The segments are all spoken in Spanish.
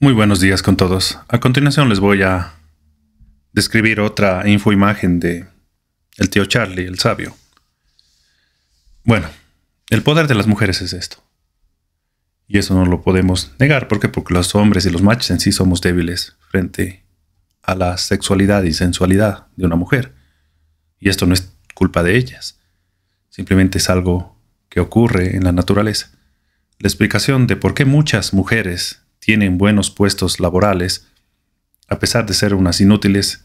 Muy buenos días con todos. A continuación les voy a describir otra infoimagen de el tío Charlie, el sabio. Bueno, el poder de las mujeres es esto. Y eso no lo podemos negar, ¿por qué? Porque los hombres y los machos en sí somos débiles frente a la sexualidad y sensualidad de una mujer. Y esto no es culpa de ellas. Simplemente es algo que ocurre en la naturaleza. La explicación de por qué muchas mujeres tienen buenos puestos laborales, a pesar de ser unas inútiles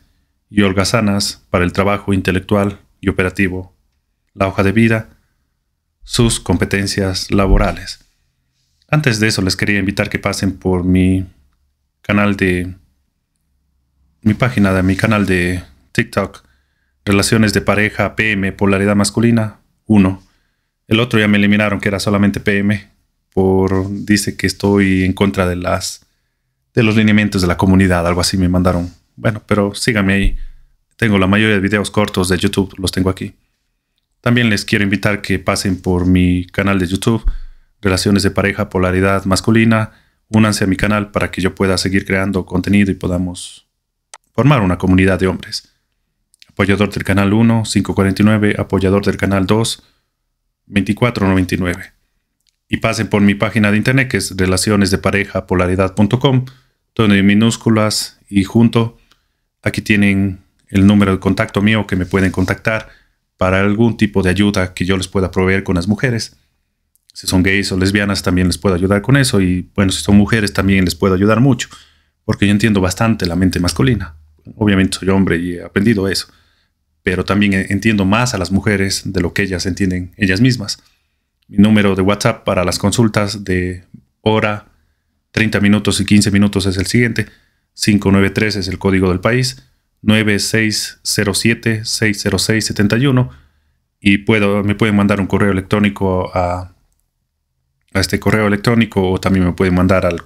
y holgazanas para el trabajo intelectual y operativo, la hoja de vida, sus competencias laborales. Antes de eso les quería invitar que pasen por mi canal de mi página de mi canal de TikTok, Relaciones de pareja PM, polaridad masculina, 1. El otro ya me eliminaron que era solamente PM, por dice que estoy en contra de las de los lineamientos de la comunidad, algo así me mandaron. Bueno, pero síganme ahí. Tengo la mayoría de videos cortos de YouTube, los tengo aquí. También les quiero invitar que pasen por mi canal de YouTube, Relaciones de Pareja, Polaridad Masculina. Únanse a mi canal para que yo pueda seguir creando contenido y podamos formar una comunidad de hombres. Apoyador del canal 1, 549, apoyador del canal 2, 2499 y pasen por mi página de internet que es relacionesdeparejapolaridad.com, Todo en minúsculas y junto, aquí tienen el número de contacto mío que me pueden contactar para algún tipo de ayuda que yo les pueda proveer con las mujeres. Si son gays o lesbianas también les puedo ayudar con eso y bueno, si son mujeres también les puedo ayudar mucho, porque yo entiendo bastante la mente masculina. Obviamente soy hombre y he aprendido eso, pero también entiendo más a las mujeres de lo que ellas entienden ellas mismas mi número de WhatsApp para las consultas de hora, 30 minutos y 15 minutos es el siguiente. 593 es el código del país. 9607 60671 Y puedo, me pueden mandar un correo electrónico a, a, este correo electrónico o también me pueden mandar al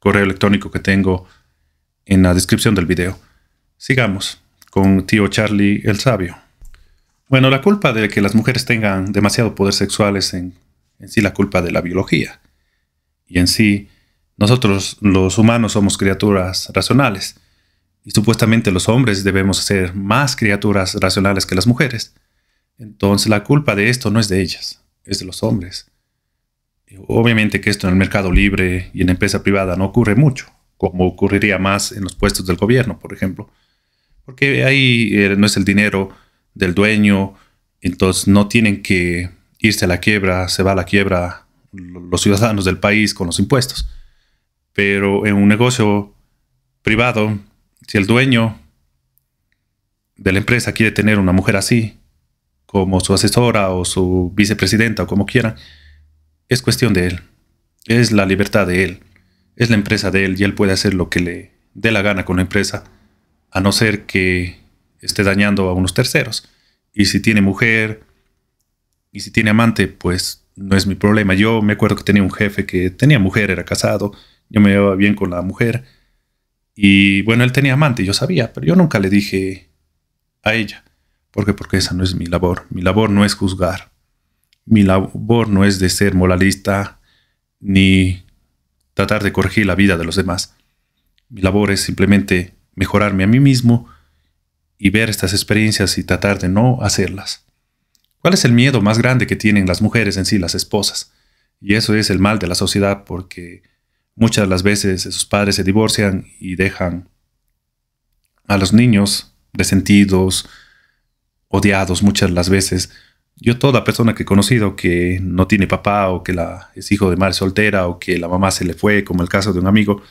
correo electrónico que tengo en la descripción del video. Sigamos con tío Charlie el Sabio. Bueno, la culpa de que las mujeres tengan demasiado poder sexual es en, sí la culpa de la biología. Y en sí, nosotros los humanos somos criaturas racionales. Y supuestamente los hombres debemos ser más criaturas racionales que las mujeres. Entonces la culpa de esto no es de ellas, es de los hombres. Obviamente que esto en el mercado libre y en empresa privada no ocurre mucho, como ocurriría más en los puestos del gobierno, por ejemplo, porque ahí eh, no es el dinero del dueño, entonces no tienen que irse a la quiebra, se va a la quiebra los ciudadanos del país con los impuestos. Pero en un negocio privado, si el dueño de la empresa quiere tener una mujer así, como su asesora o su vicepresidenta o como quiera, es cuestión de él. Es la libertad de él. Es la empresa de él y él puede hacer lo que le dé la gana con la empresa, a no ser que esté dañando a unos terceros. Y si tiene mujer, y si tiene amante, pues no es mi problema. Yo me acuerdo que tenía un jefe que tenía mujer, era casado, yo me llevaba bien con la mujer. Y bueno, él tenía amante, yo sabía, pero yo nunca le dije a ella. ¿Por qué? Porque esa no es mi labor. Mi labor no es juzgar. Mi labor no es de ser moralista ni tratar de corregir la vida de los demás. Mi labor es simplemente mejorarme a mí mismo y ver estas experiencias y tratar de no hacerlas. ¿Cuál es el miedo más grande que tienen las mujeres en sí, las esposas? Y eso es el mal de la sociedad porque muchas de las veces sus padres se divorcian y dejan a los niños resentidos, odiados muchas de las veces. Yo toda persona que he conocido que no tiene papá o que la, es hijo de madre soltera o que la mamá se le fue, como el caso de un amigo,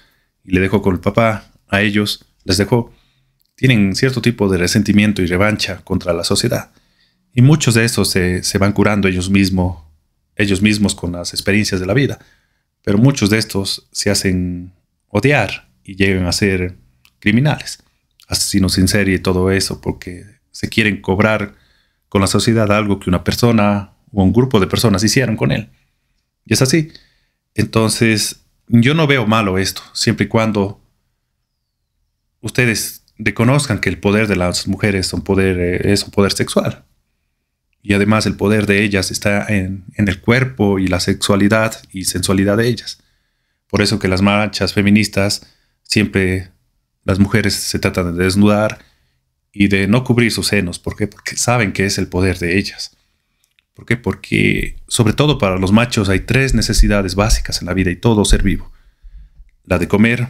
y le dejó con el papá, a ellos les dejó tienen cierto tipo de resentimiento y revancha contra la sociedad. Y muchos de estos se, van curando ellos, mismos, ellos mismos con las experiencias de la vida. Pero muchos de estos se hacen odiar y llegan a ser criminales, asesinos en serie y todo eso, porque se quieren cobrar con la sociedad algo que una persona o un grupo de personas hicieron con él. Y es así. Entonces, yo no veo malo esto, siempre y cuando ustedes reconozcan que el poder de las mujeres eh, es un poder sexual. Y además el poder de ellas está en, el cuerpo y la sexualidad y sensualidad de ellas. Por eso que las marchas feministas siempre las mujeres se tratan de desnudar y de no cubrir sus senos. ¿Por qué? Porque saben que es el poder de ellas. ¿Por qué? Porque sobre todo para los machos hay tres necesidades básicas en la vida y todo ser vivo. La de comer,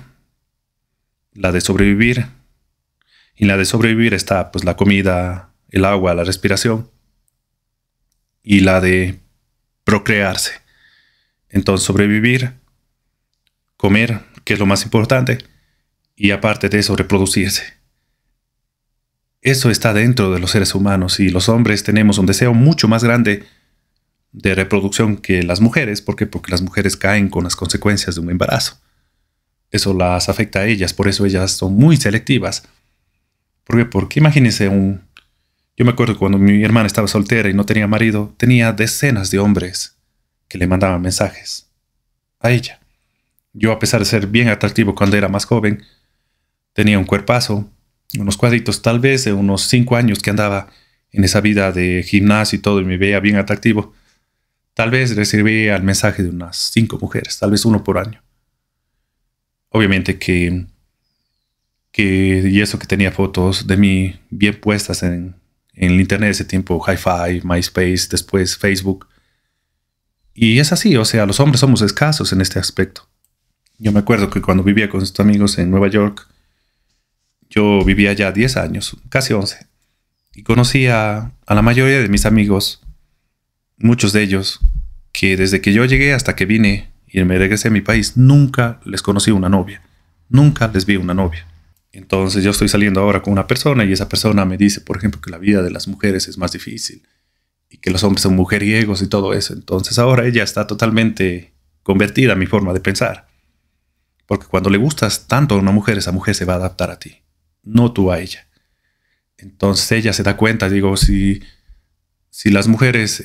la de sobrevivir y la de sobrevivir está pues la comida, el agua, la respiración. Y la de procrearse. Entonces sobrevivir, comer, que es lo más importante, y aparte de eso reproducirse. Eso está dentro de los seres humanos y los hombres tenemos un deseo mucho más grande de reproducción que las mujeres. ¿Por Porque las mujeres caen con las consecuencias de un embarazo. Eso las afecta a ellas, por eso ellas son muy selectivas. Porque, porque imagínense un... Yo me acuerdo cuando mi hermana estaba soltera y no tenía marido, tenía decenas de hombres que le mandaban mensajes a ella. Yo, a pesar de ser bien atractivo cuando era más joven, tenía un cuerpazo, unos cuadritos tal vez de unos cinco años que andaba en esa vida de gimnasio y todo y me veía bien atractivo. Tal vez recibía el mensaje de unas cinco mujeres, tal vez uno por año. Obviamente que y eso que tenía fotos de mí bien puestas en, el internet ese tiempo, Hi-Fi, MySpace, después Facebook. Y es así, o sea, los hombres somos escasos en este aspecto. Yo me acuerdo que cuando vivía con estos amigos en Nueva York, yo vivía ya 10 años, casi 11, y conocía a la mayoría de mis amigos, muchos de ellos, que desde que yo llegué hasta que vine y me regresé a mi país, nunca les conocí una novia, nunca les vi una novia. Entonces yo estoy saliendo ahora con una persona y esa persona me dice, por ejemplo, que la vida de las mujeres es más difícil y que los hombres son mujeriegos y todo eso. Entonces ahora ella está totalmente convertida a mi forma de pensar. Porque cuando le gustas tanto a una mujer, esa mujer se va a adaptar a ti, no tú a ella. Entonces ella se da cuenta, digo, si, si las mujeres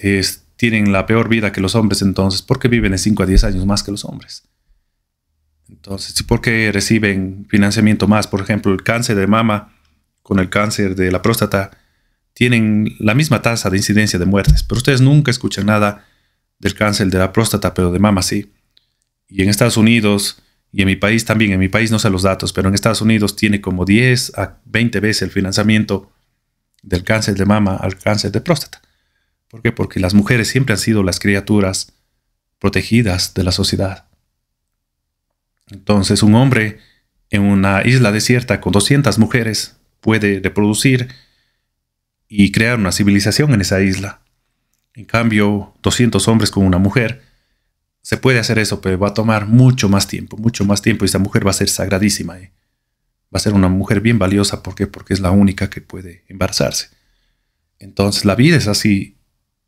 tienen la peor vida que los hombres, entonces ¿por qué viven de 5 a 10 años más que los hombres? Entonces, porque reciben financiamiento más? Por ejemplo, el cáncer de mama con el cáncer de la próstata tienen la misma tasa de incidencia de muertes, pero ustedes nunca escuchan nada del cáncer de la próstata, pero de mama sí. Y en Estados Unidos y en mi país también, en mi país no sé los datos, pero en Estados Unidos tiene como 10 a 20 veces el financiamiento del cáncer de mama al cáncer de próstata. ¿Por qué? Porque las mujeres siempre han sido las criaturas protegidas de la sociedad. Entonces un hombre en una isla desierta con 200 mujeres puede reproducir y crear una civilización en esa isla. En cambio, 200 hombres con una mujer, se puede hacer eso, pero va a tomar mucho más tiempo, mucho más tiempo y esa mujer va a ser sagradísima. ¿eh? Va a ser una mujer bien valiosa, ¿por Porque es la única que puede embarazarse. Entonces la vida es así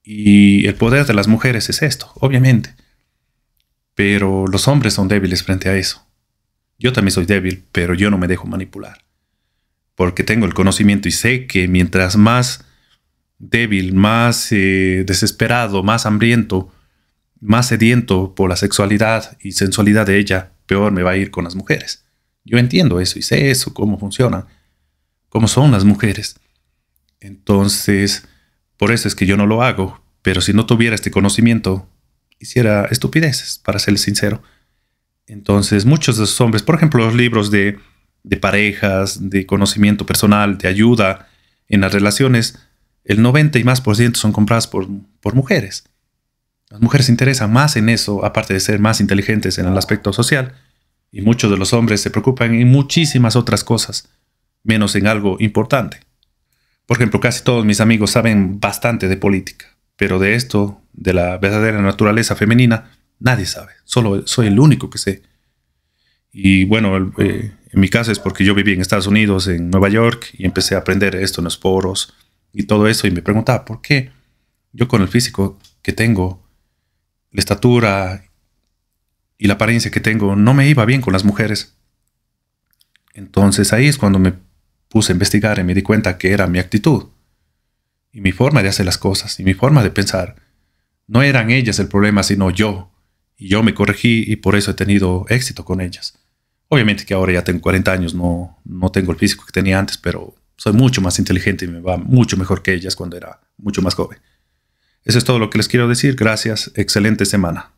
y el poder de las mujeres es esto, obviamente. Pero los hombres son débiles frente a eso. Yo también soy débil, pero yo no me dejo manipular. Porque tengo el conocimiento y sé que mientras más débil, más eh, desesperado, más hambriento, más sediento por la sexualidad y sensualidad de ella, peor me va a ir con las mujeres. Yo entiendo eso y sé eso, cómo funcionan, cómo son las mujeres. Entonces, por eso es que yo no lo hago, pero si no tuviera este conocimiento, hiciera estupideces, para ser sincero. Entonces, muchos de esos hombres, por ejemplo, los libros de, parejas, de conocimiento personal, de ayuda en las relaciones, el 90 y más por ciento son comprados por, por mujeres. Las mujeres se interesan más en eso, aparte de ser más inteligentes en el aspecto social, y muchos de los hombres se preocupan en muchísimas otras cosas, menos en algo importante. Por ejemplo, casi todos mis amigos saben bastante de política, pero de esto de la verdadera naturaleza femenina, nadie sabe. Solo soy el único que sé. Y bueno, eh, en mi caso es porque yo viví en Estados Unidos, en Nueva York, y empecé a aprender esto en los poros y todo eso. Y me preguntaba, ¿por qué yo con el físico que tengo, la estatura y la apariencia que tengo, no me iba bien con las mujeres? Entonces ahí es cuando me puse a investigar y me di cuenta que era mi actitud y mi forma de hacer las cosas y mi forma de pensar no eran ellas el problema, sino yo. Y yo me corregí y por eso he tenido éxito con ellas. Obviamente que ahora ya tengo 40 años, no, no tengo el físico que tenía antes, pero soy mucho más inteligente y me va mucho mejor que ellas cuando era mucho más joven. Eso es todo lo que les quiero decir. Gracias. Excelente semana.